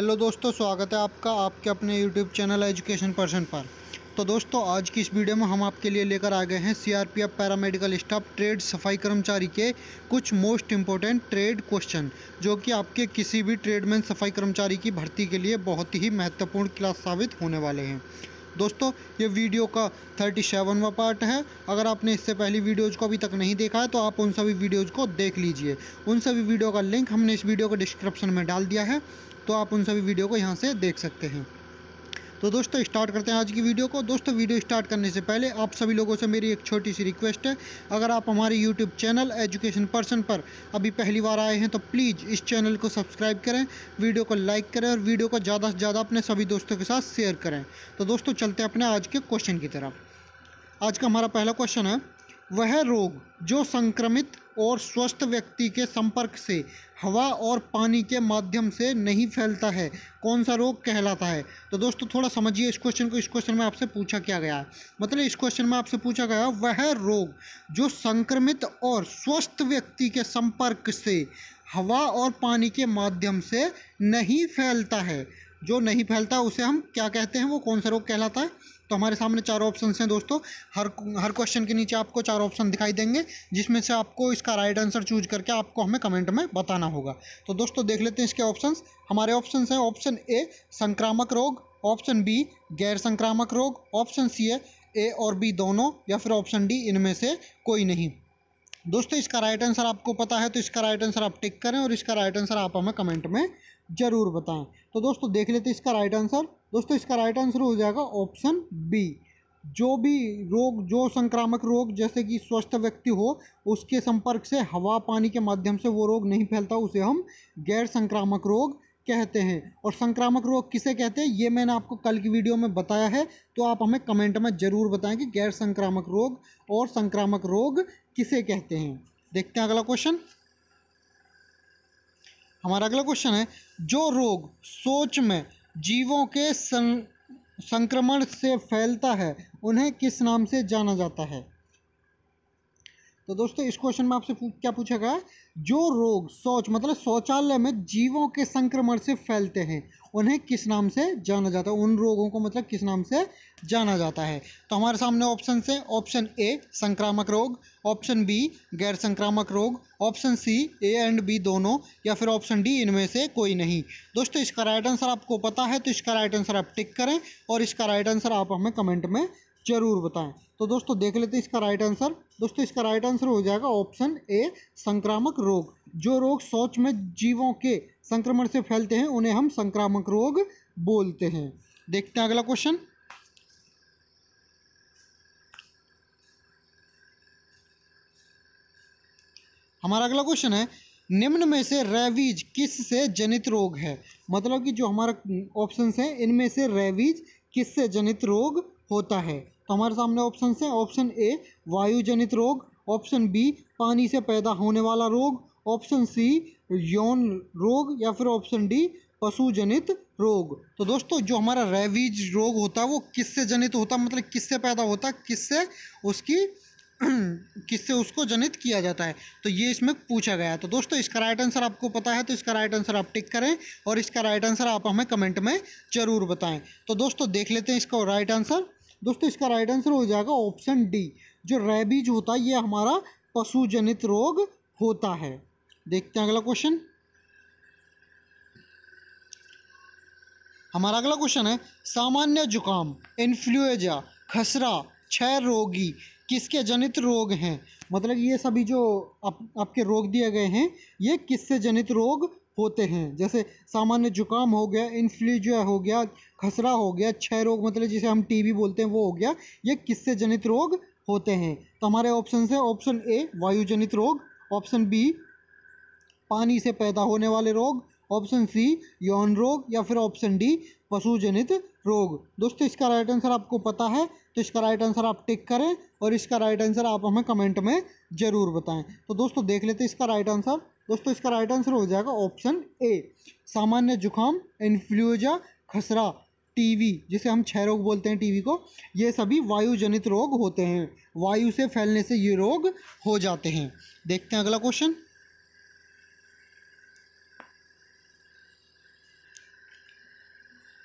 hello दोस्तों स्वागत है आपका आपके अपने यूट्यूब चैनल एजुकेशन पर्सन पर तो दोस्तों आज की इस वीडियो में हम आपके लिए लेकर आ गए हैं सीआरपीएफ पैरामेडिकल स्टाफ ट्रेड सफाई कर्मचारी के कुछ मोस्ट इम्पोर्टेंट ट्रेड क्वेश्चन जो कि आपके किसी भी ट्रेडमैन सफाई कर्मचारी की भर्ती के लिए बहुत ही महत्वपूर्ण क्लास साबित होने वाले हैं दोस्तों ये वीडियो का थर्टी सेवनवा पार्ट है अगर आपने इससे पहली वीडियोज़ को अभी तक नहीं देखा है तो आप उन सभी वीडियोज़ को देख लीजिए उन सभी वीडियो का लिंक हमने इस वीडियो को डिस्क्रिप्शन में डाल दिया है तो आप उन सभी वीडियो को यहाँ से देख सकते हैं तो दोस्तों स्टार्ट करते हैं आज की वीडियो को दोस्तों वीडियो स्टार्ट करने से पहले आप सभी लोगों से मेरी एक छोटी सी रिक्वेस्ट है अगर आप हमारे यूट्यूब चैनल एजुकेशन पर्सन पर अभी पहली बार आए हैं तो प्लीज़ इस चैनल को सब्सक्राइब करें वीडियो को लाइक करें और वीडियो को ज़्यादा से ज़्यादा अपने सभी दोस्तों के साथ शेयर करें तो दोस्तों चलते हैं अपने आज के क्वेश्चन की तरफ आज का हमारा पहला क्वेश्चन है वह रोग जो संक्रमित और स्वस्थ व्यक्ति के संपर्क से हवा और पानी के माध्यम से नहीं फैलता है कौन सा रोग कहलाता है तो दोस्तों थोड़ा समझिए इस क्वेश्चन को इस क्वेश्चन में आपसे पूछा क्या गया मतलब इस क्वेश्चन में आपसे पूछा गया वह रोग जो संक्रमित और स्वस्थ व्यक्ति के संपर्क से हवा और पानी के माध्यम से नहीं फैलता है जो नहीं फैलता उसे हम क्या कहते हैं वो कौन सा रोग कहलाता है तो हमारे सामने चार ऑप्शन हैं दोस्तों हर हर क्वेश्चन के नीचे आपको चार ऑप्शन दिखाई देंगे जिसमें से आपको इसका राइट आंसर चूज करके आपको हमें कमेंट में बताना होगा तो दोस्तों देख लेते हैं इसके ऑप्शन हमारे ऑप्शन हैं ऑप्शन ए संक्रामक रोग ऑप्शन बी गैर संक्रामक रोग ऑप्शन सी है ए और बी दोनों या फिर ऑप्शन डी इनमें से कोई नहीं दोस्तों इसका राइट आंसर आपको पता है तो इसका राइट आंसर आप टिक करें और इसका राइट आंसर आप हमें कमेंट में ज़रूर बताएं तो दोस्तों देख लेते हैं इसका राइट आंसर दोस्तों इसका राइट आंसर हो जाएगा ऑप्शन बी जो भी रोग जो संक्रामक रोग जैसे कि स्वस्थ व्यक्ति हो उसके संपर्क से हवा पानी के माध्यम से वो रोग नहीं फैलता उसे हम गैर संक्रामक रोग कहते हैं और संक्रामक रोग किसे कहते हैं ये मैंने आपको कल की वीडियो में बताया है तो आप हमें कमेंट में ज़रूर बताएं कि गैर संक्रामक रोग और संक्रामक रोग किसे कहते हैं देखते हैं अगला क्वेश्चन हमारा अगला क्वेश्चन है जो रोग सोच में जीवों के सं, संक्रमण से फैलता है उन्हें किस नाम से जाना जाता है तो दोस्तों इस क्वेश्चन में आपसे क्या पूछा गया जो रोग शौच मतलब शौचालय में जीवों के संक्रमण से फैलते हैं उन्हें किस नाम से जाना जाता है उन रोगों को मतलब किस नाम से जाना जाता है तो हमारे सामने ऑप्शन से ऑप्शन ए संक्रामक रोग ऑप्शन बी गैर संक्रामक रोग option C A and B दोनों या फिर ऑप्शन डी इनमें से कोई नहीं दोस्तों इसका राइट आंसर आपको पता है तो इसका राइट आंसर आप टिक करें और इसका राइट आंसर आप हमें कमेंट में ज़रूर बताएँ तो दोस्तों देख लेते हैं इसका राइट आंसर दोस्तों इसका राइट आंसर हो जाएगा ऑप्शन ए संक्रामक रोग जो रोग सोच में जीवों के संक्रमण से फैलते हैं उन्हें हम संक्रामक रोग बोलते हैं देखते हैं अगला क्वेश्चन हमारा अगला क्वेश्चन है निम्न में से रेवीज किस से जनित रोग है मतलब कि जो हमारा ऑप्शंस हैं इनमें से रेवीज किस से जनित रोग होता है तो हमारे सामने ऑप्शन है ऑप्शन ए वायुजनित रोग ऑप्शन बी पानी से पैदा होने वाला रोग ऑप्शन सी यौन रोग या फिर ऑप्शन डी पशु जनित रोग तो दोस्तों जो हमारा रेबीज रोग होता है वो किससे जनित होता है मतलब किससे पैदा होता है किससे उसकी किससे उसको जनित किया जाता है तो ये इसमें पूछा गया तो दोस्तों इसका राइट आंसर आपको पता है तो इसका राइट आंसर आप टिक करें और इसका राइट आंसर आप हमें कमेंट में ज़रूर बताएं तो दोस्तों देख लेते हैं इसका राइट आंसर दोस्तों इसका राइट आंसर हो जाएगा ऑप्शन डी जो रेबीज होता है ये हमारा पशु जनित रोग होता है देखते हैं अगला क्वेश्चन हमारा अगला क्वेश्चन है सामान्य जुकाम इन्फ्लुएजा खसरा क्षय रोगी किसके जनित रोग हैं मतलब ये सभी जो आप, आपके रोग दिए गए हैं ये किससे जनित रोग होते हैं जैसे सामान्य जुकाम हो गया इन्फ्लूजा हो गया खसरा हो गया क्षय रोग मतलब जिसे हम टीबी बोलते हैं वो हो गया ये किससे जनित रोग होते हैं तो हमारे ऑप्शन है ऑप्शन ए वायुजनित रोग ऑप्शन बी पानी से पैदा होने वाले रोग ऑप्शन सी यौन रोग या फिर ऑप्शन डी पशुजनित रोग दोस्तों इसका राइट आंसर आपको पता है तो इसका राइट आंसर आप टिक करें और इसका राइट आंसर आप हमें कमेंट में ज़रूर बताएं तो दोस्तों देख लेते हैं इसका राइट आंसर दोस्तों इसका राइट आंसर हो जाएगा ऑप्शन ए सामान्य जुकाम इन्फ्लुएंजा खसरा टीवी जिसे हम छह रोग बोलते हैं टीवी को ये सभी वायु जनित रोग होते हैं वायु से फैलने से ये रोग हो जाते हैं देखते हैं अगला क्वेश्चन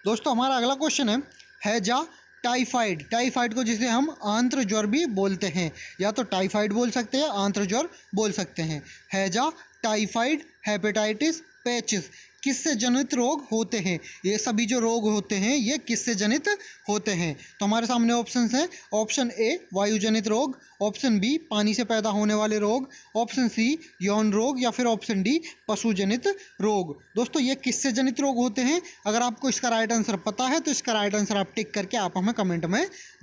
दोस्तों हमारा अगला क्वेश्चन है हैजा टाइफाइड टाइफाइड को जिसे हम आंत्र ज्वर भी बोलते हैं या तो टाइफाइड बोल सकते हैं आंत्र ज्वर बोल सकते हैं हैजा टाइफाइड हेपेटाइटिस पैचिस किससे जनित रोग होते हैं ये सभी जो रोग होते हैं ये किससे जनित होते हैं तो हमारे सामने ऑप्शन हैं ऑप्शन ए वायुजनित रोग ऑप्शन बी पानी से पैदा होने वाले रोग ऑप्शन सी यौन रोग या फिर ऑप्शन डी पशुजनित रोग दोस्तों ये किससे जनित रोग होते हैं अगर आपको इसका राइट आंसर पता है तो इसका राइट आंसर आप टिक करके आप हमें कमेंट में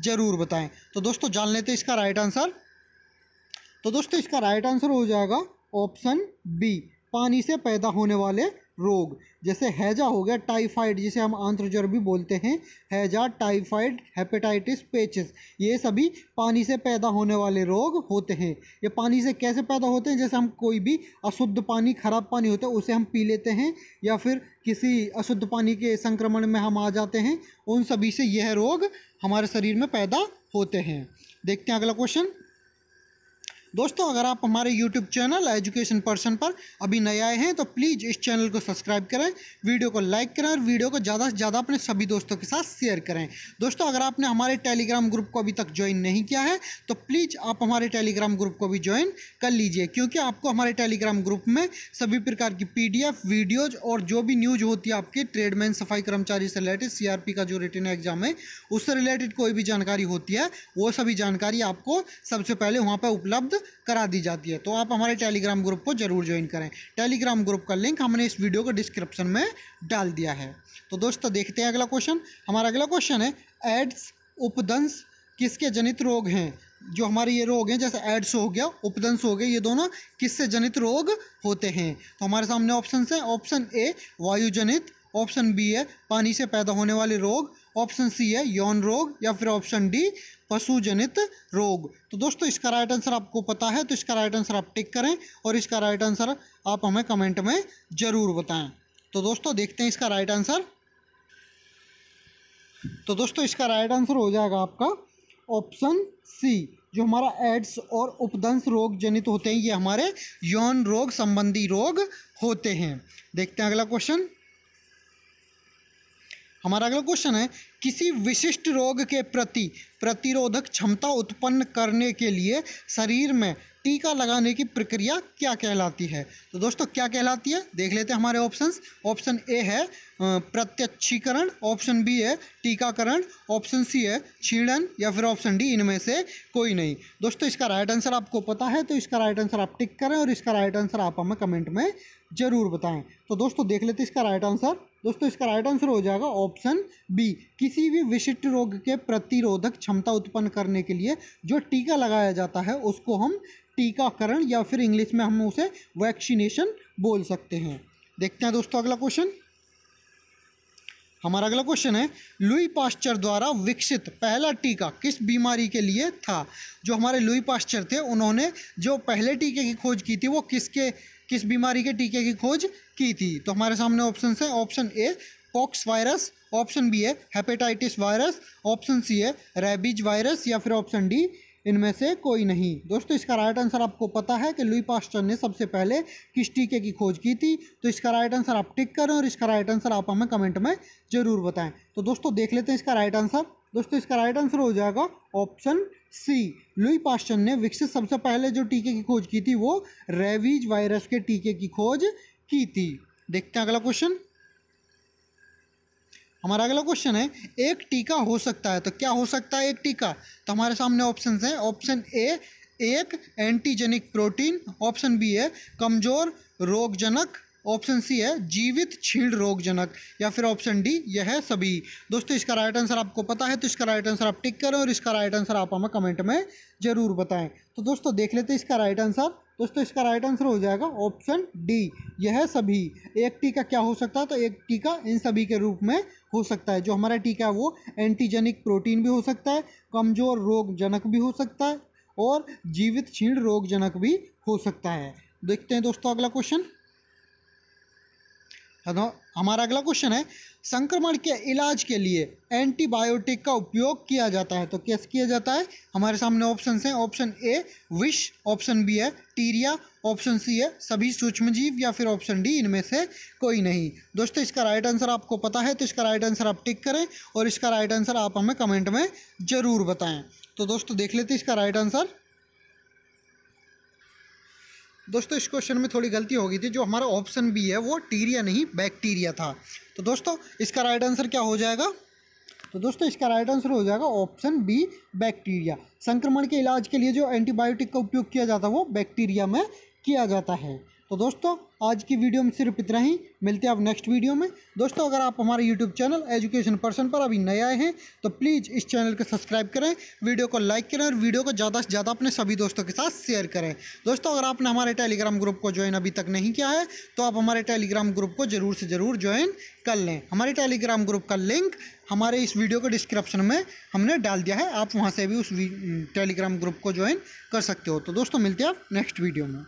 ज़रूर बताएं तो दोस्तों जान लेते हैं इसका राइट आंसर तो दोस्तों इसका राइट आंसर हो जाएगा ऑप्शन बी पानी से पैदा होने वाले रोग जैसे हैजा हो गया टाइफाइड जिसे हम आंत्रज्वर भी बोलते हैं हैजा टाइफाइड हेपेटाइटिस पेचिस ये सभी पानी से पैदा होने वाले रोग होते हैं ये पानी से कैसे पैदा होते हैं जैसे हम कोई भी अशुद्ध पानी खराब पानी होता है उसे हम पी लेते हैं या फिर किसी अशुद्ध पानी के संक्रमण में हम आ जाते हैं उन सभी से यह रोग हमारे शरीर में पैदा होते हैं देखते हैं अगला क्वेश्चन दोस्तों अगर आप हमारे यूट्यूब चैनल एजुकेशन पर्सन पर अभी नए आए हैं तो प्लीज़ इस चैनल को सब्सक्राइब करें वीडियो को लाइक करें और वीडियो को ज़्यादा से ज़्यादा अपने सभी दोस्तों के साथ शेयर करें दोस्तों अगर आपने हमारे टेलीग्राम ग्रुप को अभी तक ज्वाइन नहीं किया है तो प्लीज़ आप हमारे टेलीग्राम ग्रुप को भी ज्वाइन कर लीजिए क्योंकि आपको हमारे टेलीग्राम ग्रुप में सभी प्रकार की पी वीडियोज़ और जो भी न्यूज़ होती है आपके ट्रेडमैन सफाई कर्मचारी से रिलेटेड सी का जो रिटर्न एग्जाम है उससे रिलेटेड कोई भी जानकारी होती है वो सभी जानकारी आपको सबसे पहले वहाँ पर उपलब्ध करा दी जाती है तो आप हमारे टेलीग्राम ग्रुप को ज़रूर ज्वाइन करें टेलीग्राम ग्रुप का लिंक हमने इस वीडियो के डिस्क्रिप्शन में डाल दिया है तो दोस्तों देखते हैं अगला क्वेश्चन हमारा अगला क्वेश्चन है एड्स उपदंश किसके जनित रोग हैं जो हमारे ये रोग हैं जैसे एड्स हो गया उपदंश हो गया ये दोनों किससे जनित रोग होते हैं तो हमारे सामने ऑप्शन है ऑप्शन ए वायुजनित ऑप्शन बी है पानी से पैदा होने वाले रोग ऑप्शन सी है यौन रोग या फिर ऑप्शन डी पशु जनित रोग तो दोस्तों इसका राइट आंसर आपको पता है तो इसका राइट आंसर आप टिक करें और इसका राइट आंसर आप हमें कमेंट में ज़रूर बताएं तो दोस्तों देखते हैं इसका राइट आंसर तो दोस्तों इसका राइट आंसर हो जाएगा आपका ऑप्शन सी जो हमारा एड्स और उपदंश रोग जनित होते हैं ये हमारे यौन रोग संबंधी रोग होते हैं देखते हैं अगला क्वेश्चन हमारा अगला क्वेश्चन है किसी विशिष्ट रोग के प्रति प्रतिरोधक क्षमता उत्पन्न करने के लिए शरीर में टीका लगाने की प्रक्रिया क्या कहलाती है तो दोस्तों क्या कहलाती है देख लेते हैं हमारे ऑप्शंस ऑप्शन ए है प्रत्यक्षीकरण ऑप्शन बी है टीकाकरण ऑप्शन सी है छीणन या फिर ऑप्शन डी इनमें से कोई नहीं दोस्तों इसका राइट आंसर आपको पता है तो इसका राइट आंसर आप टिक करें और इसका राइट आंसर आप हमें कमेंट में ज़रूर बताएं तो दोस्तों देख लेते हैं इसका राइट आंसर दोस्तों इसका राइट आंसर हो जाएगा ऑप्शन बी किसी भी विशिष्ट रोग के प्रतिरोधक क्षमता उत्पन्न करने के लिए जो टीका लगाया जाता है उसको हम टीकाकरण या फिर इंग्लिश में हम उसे वैक्सीनेशन बोल सकते हैं देखते हैं दोस्तों अगला क्वेश्चन हमारा अगला क्वेश्चन है लुई पास्चर द्वारा विकसित पहला टीका किस बीमारी के लिए था जो हमारे लुई पास्चर थे उन्होंने जो पहले टीके की खोज की थी वो किसके किस बीमारी के टीके की खोज की थी तो हमारे सामने ऑप्शन है option A pox virus option B है हेपेटाइटिस वायरस ऑप्शन सी है रेबीज वायरस या फिर ऑप्शन डी इनमें से कोई नहीं दोस्तों इसका राइट आंसर आपको पता है कि लुई पास्टर ने सबसे पहले किस टीके की खोज की थी तो इसका राइट आंसर आप टिक करें और इसका राइट आंसर आप हमें कमेंट में ज़रूर बताएं तो दोस्तों देख लेते हैं इसका राइट आंसर दोस्तों इसका राइट आंसर हो जाएगा ऑप्शन सी लुई पाश्चन ने विकसित सबसे पहले जो टीके की खोज की थी वो रेवीज वायरस के टीके की खोज की थी देखते हैं अगला क्वेश्चन हमारा अगला क्वेश्चन है एक टीका हो सकता है तो क्या हो सकता है एक टीका तो हमारे सामने ऑप्शन है ऑप्शन ए एक एंटीजेनिक प्रोटीन ऑप्शन बी है कमज़ोर रोगजनक ऑप्शन सी है जीवित छीण रोगजनक या फिर ऑप्शन डी यह है सभी दोस्तों इसका राइट आंसर आपको पता है तो इसका राइट आंसर आप टिक करें और इसका राइट आंसर आप हमें कमेंट में ज़रूर बताएं तो दोस्तों देख लेते हैं इसका राइट आंसर दोस्तों इसका राइट आंसर हो जाएगा ऑप्शन डी यह है सभी एक टीका क्या हो सकता है तो एक टीका इन सभी के रूप में हो सकता है जो हमारा टीका है वो एंटीजेनिक प्रोटीन भी हो सकता है कमज़ोर रोगजनक भी हो सकता है और जीवित छीण रोगजनक भी हो सकता है देखते हैं दोस्तों अगला क्वेश्चन हमारा अगला क्वेश्चन है संक्रमण के इलाज के लिए एंटीबायोटिक का उपयोग किया जाता है तो कैसे किया जाता है हमारे सामने ऑप्शन हैं ऑप्शन ए विष ऑप्शन बी है टीरिया ऑप्शन सी है सभी सूक्ष्मजीव या फिर ऑप्शन डी इनमें से कोई नहीं दोस्तों इसका राइट आंसर आपको पता है तो इसका राइट आंसर आप टिक करें और इसका राइट आंसर आप हमें कमेंट में ज़रूर बताएँ तो दोस्तों देख लेते इसका राइट आंसर दोस्तों इस क्वेश्चन में थोड़ी गलती हो गई थी जो हमारा ऑप्शन बी है वो टीरिया नहीं बैक्टीरिया था तो दोस्तों इसका राइट आंसर क्या हो जाएगा तो दोस्तों इसका राइट आंसर हो जाएगा ऑप्शन बी बैक्टीरिया संक्रमण के इलाज के लिए जो एंटीबायोटिक का उपयोग किया जाता है वो बैक्टीरिया में किया जाता है तो दोस्तों आज की वीडियो में सिर्फ इतना ही मिलते हैं आप नेक्स्ट वीडियो में दोस्तों अगर आप हमारे यूट्यूब चैनल एजुकेशन पर्सन पर अभी नए आए हैं तो प्लीज़ इस चैनल को सब्सक्राइब करें वीडियो को लाइक करें और वीडियो को ज़्यादा से ज़्यादा अपने सभी दोस्तों के साथ शेयर करें दोस्तों अगर आपने हमारे टेलीग्राम ग्रुप को ज्वाइन अभी तक नहीं किया है तो आप हमारे टेलीग्राम ग्रुप को ज़रूर से ज़रूर ज्वाइन कर लें हमारे टेलीग्राम ग्रुप का लिंक हमारे इस वीडियो के डिस्क्रिप्शन में हमने डाल दिया है आप वहाँ से भी उस टेलीग्राम ग्रुप को ज्वाइन कर सकते हो तो दोस्तों मिलते हैं आप नेक्स्ट वीडियो में